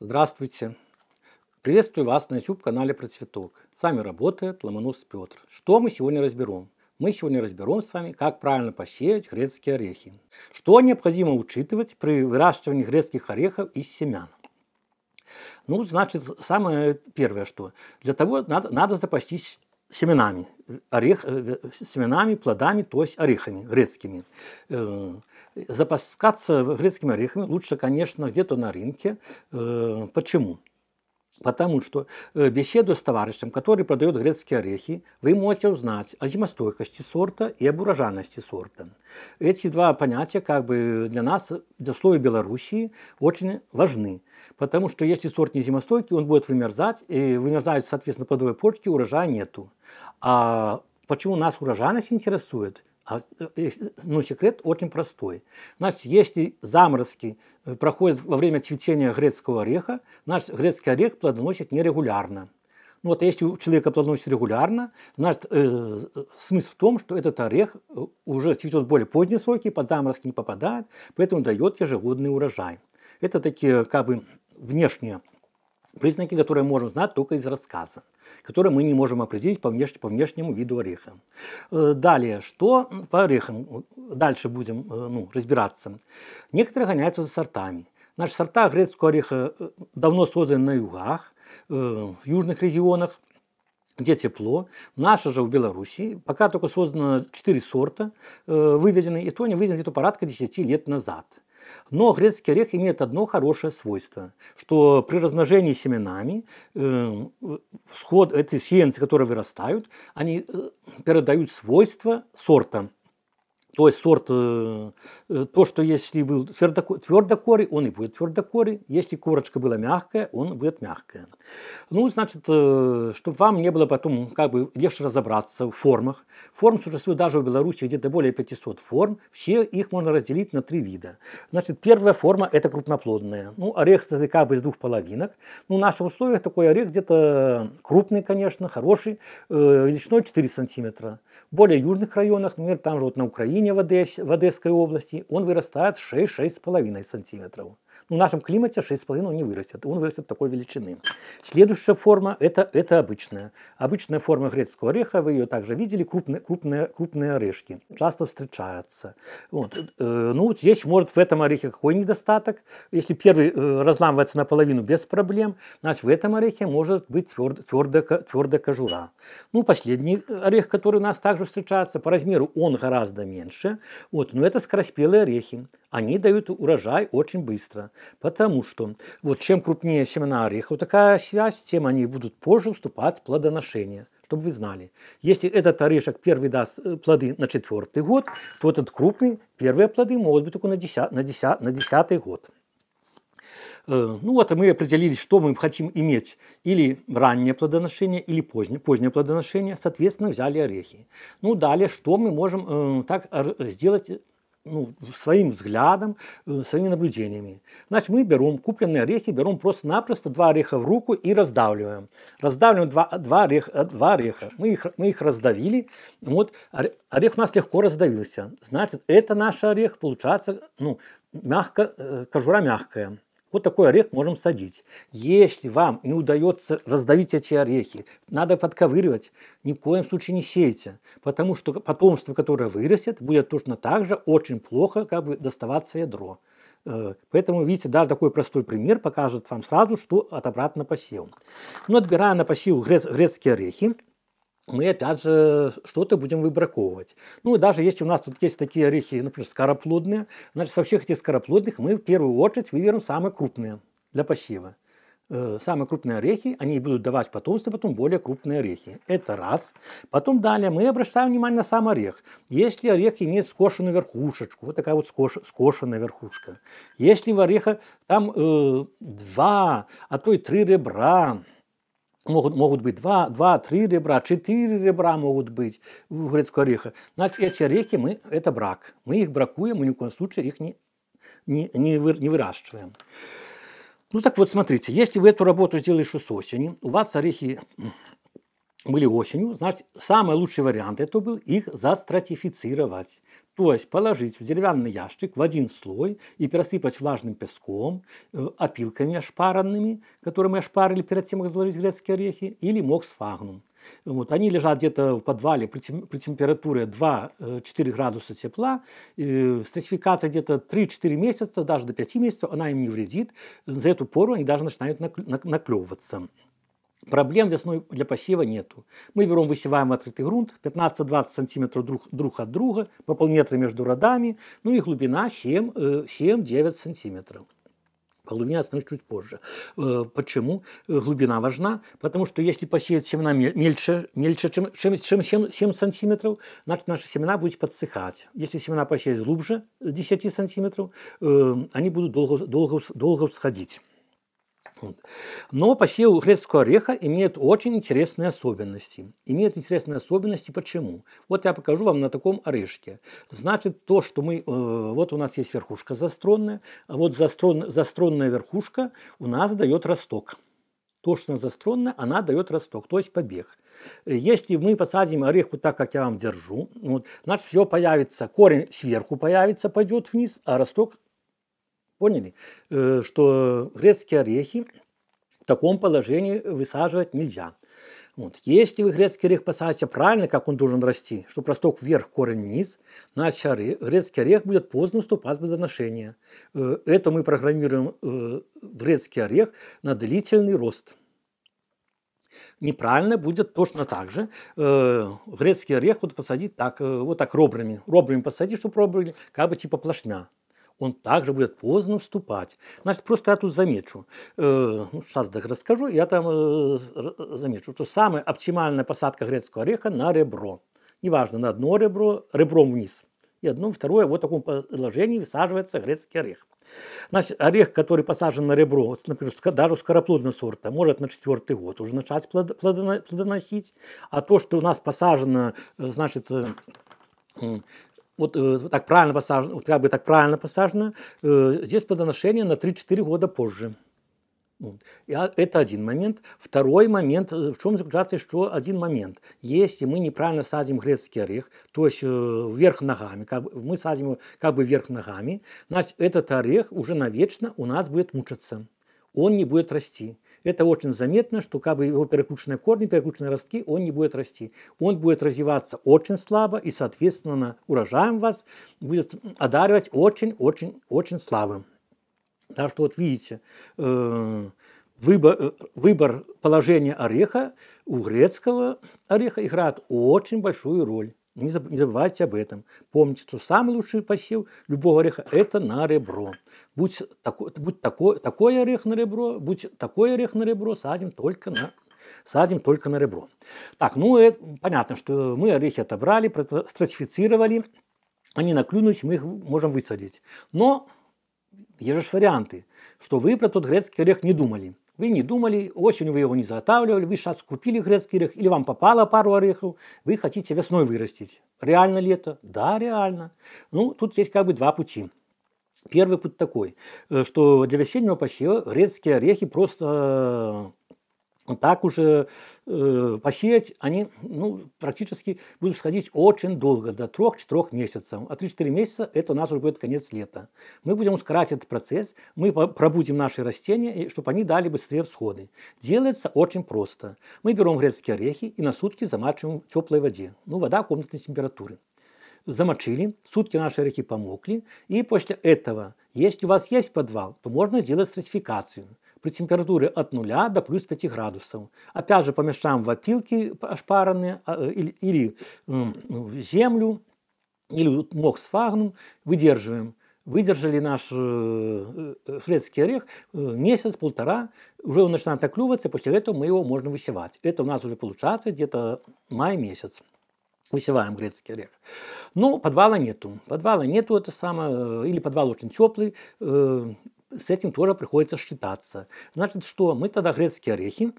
Здравствуйте! Приветствую вас на YouTube-канале про цветок. С вами работает Ломонос Петр. Что мы сегодня разберем? Мы сегодня разберем с вами, как правильно посеять грецкие орехи. Что необходимо учитывать при выращивании грецких орехов из семян? Ну, значит, самое первое, что для того надо, надо запастись семенами, орех, э, семенами, плодами, то есть орехами грецкими. Э, запускаться грецкими орехами лучше, конечно, где-то на рынке. Э, почему? Потому что э, беседу с товарищем, который продает грецкие орехи, вы можете узнать о зимостойкости сорта и об урожайности сорта. Эти два понятия как бы для нас, для слоя Белоруссии, очень важны. Потому что если сорт не зимостойкий, он будет вымерзать, и вымерзают, соответственно, плодовые почки, урожая нету. А почему нас урожайность интересует? А, э, э, ну, секрет очень простой. Значит, если заморозки э, проходят во время цветения грецкого ореха, значит, грецкий орех плодоносит нерегулярно. Ну, вот если у человека плодоносит регулярно, значит, э, смысл в том, что этот орех уже цветет более поздние сроки, под заморозки не попадает, поэтому дает ежегодный урожай. Это такие как бы внешние Признаки, которые можем знать только из рассказа, которые мы не можем определить по, внеш... по внешнему виду ореха. Э, далее, что по орехам? Дальше будем э, ну, разбираться. Некоторые гоняются за сортами. Наши сорта грецкого ореха э, давно созданы на югах, в южных регионах, где тепло. Наша же в Беларуси пока только создано 4 сорта, выведены, и то они выведены где-то порядка 10 лет назад – но грецкий орех имеет одно хорошее свойство, что при размножении семенами э, всход, эти сеянцы, которые вырастают, они э, передают свойства сорта. То есть сорт, э, э, то, что если был твердокорый, он и будет твердокорый. Если корочка была мягкая, он будет мягкая. Ну, значит, э, чтобы вам не было потом как бы легче разобраться в формах. Форм существует даже в Беларуси где-то более 500 форм. Все их можно разделить на три вида. Значит, первая форма – это крупноплодная. Ну, орех состоит как бы из двух половинок. Ну, в наших условиях такой орех где-то крупный, конечно, хороший, величиной 4 сантиметра. В более южных районах, например, там же вот на Украине, уровня в, Одессе, в Одесской области он вырастает 6-6,5 сантиметров в нашем климате 6,5 не вырастет. Он вырастет такой величины. Следующая форма это, – это обычная. Обычная форма грецкого ореха, вы ее также видели, крупные, крупные, крупные орешки. Часто встречаются. Вот. Э, ну, здесь может в этом орехе какой недостаток. Если первый э, разламывается наполовину без проблем, значит в этом орехе может быть тверд, твердая, твердая кожура. Ну, последний орех, который у нас также встречается, по размеру он гораздо меньше. Вот, но это скороспелые орехи. Они дают урожай очень быстро. Потому что вот чем крупнее семена ореха, вот такая связь, тем они будут позже вступать в плодоношение чтобы вы знали. Если этот орешек первый даст э, плоды на четвертый год, то этот крупный первые плоды могут быть только на, деся, на, деся, на десятый год. Э, ну вот а мы определили, что мы хотим иметь. Или раннее плодоношение, или позднее, позднее плодоношение. Соответственно, взяли орехи. Ну далее, что мы можем э, так сделать ну, своим взглядом, э, своими наблюдениями. Значит, мы берем купленные орехи, берем просто-напросто два ореха в руку и раздавливаем. Раздавливаем два, два, ореха, э, два ореха. Мы их, мы их раздавили. Вот орех у нас легко раздавился. Значит, это наш орех, получается, ну, мягко, э, кожура мягкая. Вот такой орех можем садить. Если вам не удается раздавить эти орехи, надо подковыривать, ни в коем случае не сейте, потому что потомство, которое вырастет, будет точно так же очень плохо как бы доставаться ядро. Э, поэтому, видите, даже такой простой пример покажет вам сразу, что от обратно посев. Ну, отбирая на посев грецкие орехи мы опять же что-то будем выбраковывать. Ну и даже если у нас тут есть такие орехи, например, скороплодные, значит, со всех этих скороплодных мы в первую очередь выберем самые крупные для посева. Э, самые крупные орехи, они будут давать потомство, потом более крупные орехи. Это раз. Потом далее мы обращаем внимание на сам орех. Если орех имеет скошенную верхушечку, вот такая вот скош, скошенная верхушка. Если в ореха там э, два, а то и три ребра, Могут, могут быть два, два, три ребра, четыре ребра могут быть в грецкого ореха. Значит, эти орехи, мы, это брак. Мы их бракуем, мы ни в коем случае их не, не, не, вы, не выращиваем. Ну так вот, смотрите, если вы эту работу сделали еще с осени, у вас орехи были осенью, значит, самый лучший вариант это был их застратифицировать. То есть положить в деревянный ящик в один слой и пересыпать влажным песком, э, опилками ошпаренными, которые мы ошпарили перед тем, как заложить грецкие орехи, или моксфагнум. Вот, они лежат где-то в подвале при, тем, при температуре 2-4 э, градуса тепла. Э, стратификация где-то 3-4 месяца, даже до 5 месяцев, она им не вредит. За эту пору они даже начинают наклевываться. Проблем весной для посева нету. Мы берем, высеваем открытый грунт, 15-20 сантиметров друг, друг от друга, по полметра между родами, ну и глубина 7-9 э, сантиметров. По глубине остановлюсь чуть позже. Э, почему э, глубина важна? Потому что если посеять семена мельче, мельче чем, чем, чем 7, 7 сантиметров, значит, наши семена будут подсыхать. Если семена посеять глубже 10 сантиметров, они будут долго, долго, долго всходить секунд. Но посев грецкого ореха имеет очень интересные особенности. Имеет интересные особенности почему? Вот я покажу вам на таком орешке. Значит, то, что мы... Э, вот у нас есть верхушка застронная, а вот застрон, застронная верхушка у нас дает росток. То, что она застронная, она дает росток, то есть побег. Если мы посадим орех вот так, как я вам держу, вот, значит, все появится, корень сверху появится, пойдет вниз, а росток Поняли, э, что грецкие орехи в таком положении высаживать нельзя. Вот. Если вы грецкий орех посадите правильно, как он должен расти, что просток вверх, корень вниз, наш орех, грецкий орех будет поздно вступать в плодоношение. Э, это мы программируем э, грецкий орех на длительный рост. Неправильно будет точно так же. Грецкий орех вот посадить так, вот так робрами. Робрами посадить, чтобы робры, как бы типа плашмя он также будет поздно вступать. Значит, просто я тут замечу, э, ну, сейчас так расскажу, я там э, замечу, что самая оптимальная посадка грецкого ореха на ребро. Неважно, на одно ребро, ребром вниз. И одно, второе, вот в таком положении высаживается грецкий орех. Значит, орех, который посажен на ребро, вот, например, даже скороплодного сорта, может на четвертый год уже начать плодоносить. А то, что у нас посажено, э, значит, э, вот э, так правильно посажено, вот как бы так правильно посажено, э, здесь плодоношение на 3-4 года позже. А, это один момент. Второй момент, э, в чем заключается еще один момент. Если мы неправильно садим грецкий орех, то есть э, вверх ногами, как бы, мы садим его как бы вверх ногами, значит, этот орех уже навечно у нас будет мучаться. Он не будет расти это очень заметно, что как бы его перекрученные корни, перекрученные ростки, он не будет расти. Он будет развиваться очень слабо и, соответственно, урожаем вас будет одаривать очень-очень-очень слабым. Так что вот видите, э, выбор, э, выбор положения ореха у грецкого ореха играет очень большую роль. Не забывайте об этом. Помните, что самый лучший посев любого ореха – это на ребро. Будь, такой, будь такой такой орех на ребро, будь такой орех на ребро, садим только на садим только на ребро. Так, ну это, понятно, что мы орехи отобрали, стратифицировали, они наклюнулись, мы их можем высадить. Но есть же варианты, что вы про тот грецкий орех не думали. Вы не думали, осенью вы его не заготавливали, вы сейчас купили грецкий орех, или вам попало пару орехов, вы хотите весной вырастить. Реально ли это? Да, реально. Ну, тут есть как бы два пути. Первый путь такой, э, что для весеннего посева грецкие орехи просто так уже э, посеять, они ну, практически будут сходить очень долго, до 3-4 месяцев. А 3-4 месяца – это у нас уже будет конец лета. Мы будем ускорять этот процесс, мы пробудим наши растения, чтобы они дали быстрее всходы. Делается очень просто. Мы берем грецкие орехи и на сутки замачиваем в теплой воде. Ну, вода комнатной температуры замочили, сутки наши орехи помокли, и после этого, если у вас есть подвал, то можно сделать стратификацию при температуре от 0 до плюс 5 градусов. Опять же помещаем в опилки ошпаренные а, э, или, или ну, в землю, или мох с фагном. выдерживаем. Выдержали наш э, э, шведский орех месяц-полтора, уже он начинает оклюваться, после этого мы его можно высевать. Это у нас уже получается где-то май месяц высеваем грецкий орех. Но ну, подвала нету. Подвала нету, это самое, или подвал очень теплый, с этим тоже приходится считаться. Значит, что мы тогда грецкие орехи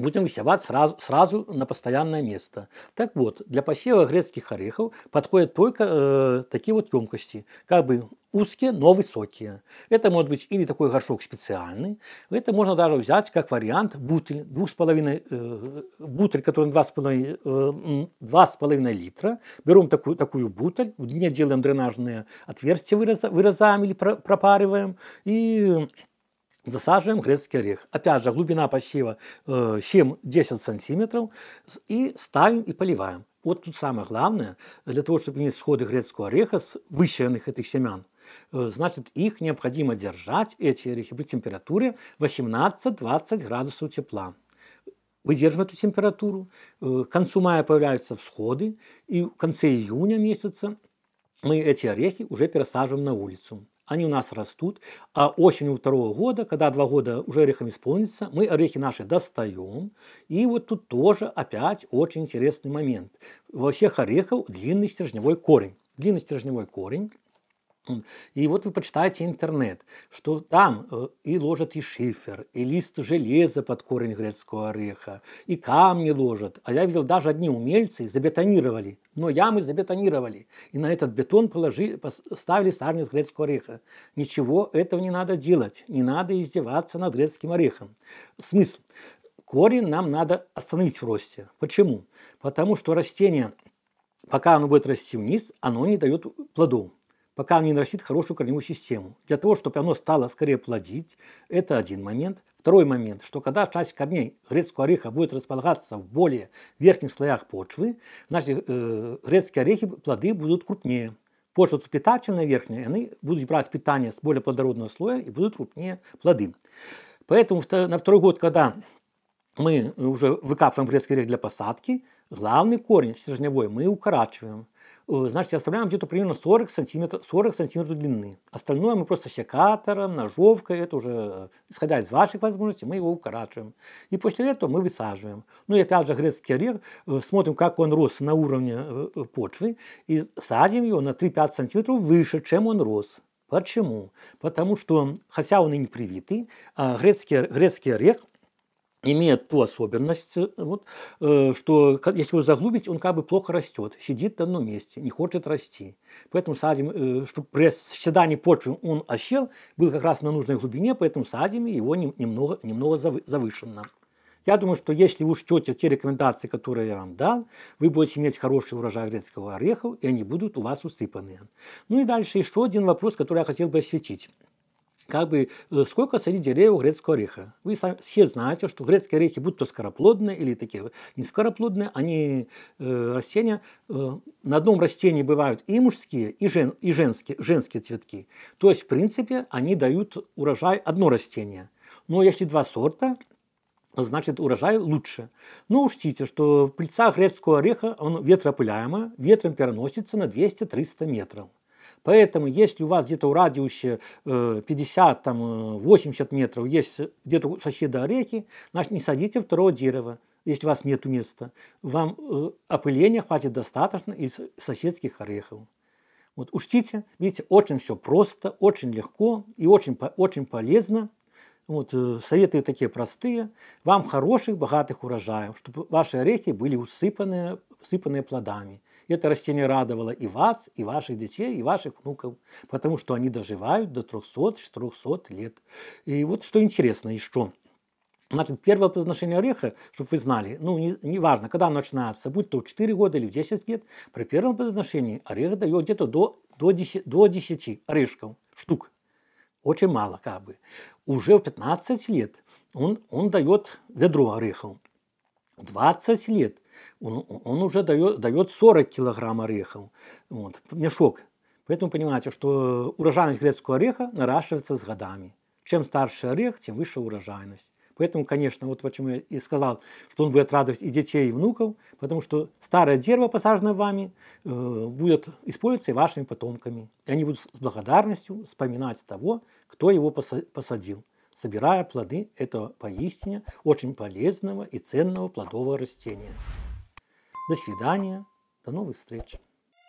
будем высевать сразу, сразу на постоянное место. Так вот, для посева грецких орехов подходят только э, такие вот емкости, как бы узкие, но высокие. Это может быть или такой горшок специальный, это можно даже взять как вариант бутыль, 2,5, э, бутыль, который 2,5 э, литра. Берем такую, такую бутыль, в дне делаем дренажные отверстия, вырезаем или пропариваем, и засаживаем грецкий орех. Опять же, глубина посева 7 э, 10 сантиметров. И ставим и поливаем. Вот тут самое главное, для того, чтобы иметь сходы грецкого ореха с выщеренных этих семян, э, значит, их необходимо держать, эти орехи, при температуре 18-20 градусов тепла. Выдерживаем эту температуру. Э, к концу мая появляются всходы, и в конце июня месяца мы эти орехи уже пересаживаем на улицу они у нас растут, а осенью второго года, когда два года уже орехам исполнится, мы орехи наши достаем, и вот тут тоже опять очень интересный момент. Во всех орехов длинный стержневой корень. Длинный стержневой корень и вот вы почитаете интернет, что там э, и ложат и шифер, и лист железа под корень грецкого ореха, и камни ложат. А я видел, даже одни умельцы забетонировали, но ямы забетонировали. И на этот бетон положили, поставили сарни грецкого ореха. Ничего этого не надо делать, не надо издеваться над грецким орехом. Смысл? Корень нам надо остановить в росте. Почему? Потому что растение, пока оно будет расти вниз, оно не дает плодов пока он не нарастит хорошую корневую систему. Для того, чтобы оно стало скорее плодить, это один момент. Второй момент, что когда часть корней грецкого ореха будет располагаться в более верхних слоях почвы, значит э, грецкие орехи, плоды будут крупнее. Почва питательная верхняя, они будут брать питание с более плодородного слоя и будут крупнее плоды. Поэтому на второй год, когда мы уже выкапываем грецкий орех для посадки, главный корень стержневой мы укорачиваем – Э, значит, оставляем где-то примерно 40 сантиметров, 40 сантиметров длины. Остальное мы просто секатором, ножовкой, это уже, э, исходя из ваших возможностей, мы его укорачиваем. И после этого мы высаживаем. Ну и опять же грецкий орех, э, смотрим, как он рос на уровне почвы, и садим его на 3-5 сантиметров выше, чем он рос. Почему? Потому что, хотя он и не привитый, а грецкий, грецкий орех имеет ту особенность, э, вот, э, что если его заглубить, он как бы плохо растет, сидит на одном месте, не хочет расти. Поэтому садим, э, чтобы при создании почвы он осел, был как раз на нужной глубине, поэтому садим его немного, немного завышенно. Я думаю, что если вы учтете те рекомендации, которые я вам дал, вы будете иметь хороший урожай грецкого ореха, и они будут у вас усыпаны. Ну и дальше еще один вопрос, который я хотел бы осветить как бы э, сколько среди деревьев грецкого ореха. Вы сами, все знаете, что грецкие орехи, будь то скороплодные или такие не скороплодные, они э, растения, э, на одном растении бывают и мужские, и, жен, и женские, женские цветки. То есть, в принципе, они дают урожай одно растение. Но если два сорта, значит урожай лучше. Но учтите, что пыльца грецкого ореха, он ветропыляема, ветром переносится на 200-300 метров. Поэтому, если у вас где-то в радиусе 50-80 э, э, метров есть э, где-то соседа орехи, значит, не садите второго дерева, если у вас нет места. Вам опыления хватит достаточно из соседских орехов. Вот учтите, видите, очень все просто, очень легко и очень, очень полезно. Вот, советы такие простые. Вам хороших, богатых урожаев, чтобы ваши орехи были усыпаны, усыпаны плодами это растение радовало и вас, и ваших детей, и ваших внуков, потому что они доживают до 300-400 лет. И вот что интересно еще. Значит, первое плодоношение ореха, чтобы вы знали, ну, неважно, не, когда оно начинается, будь то в 4 года или в 10 лет, при первом плодоношении орех дает где-то до, до, 10, до 10 орешков, штук. Очень мало, как бы. Уже в 15 лет он, он дает ведро орехов. 20 лет он, он уже дает, дает 40 килограмм орехов, вот, мешок. Поэтому понимаете, что урожайность грецкого ореха наращивается с годами. Чем старше орех, тем выше урожайность. Поэтому, конечно, вот почему я и сказал, что он будет радовать и детей, и внуков, потому что старое дерево, посаженное вами, э, будет использоваться и вашими потомками. И они будут с благодарностью вспоминать того, кто его посадил, собирая плоды этого поистине очень полезного и ценного плодового растения. До свидания, до новых встреч.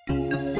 thank you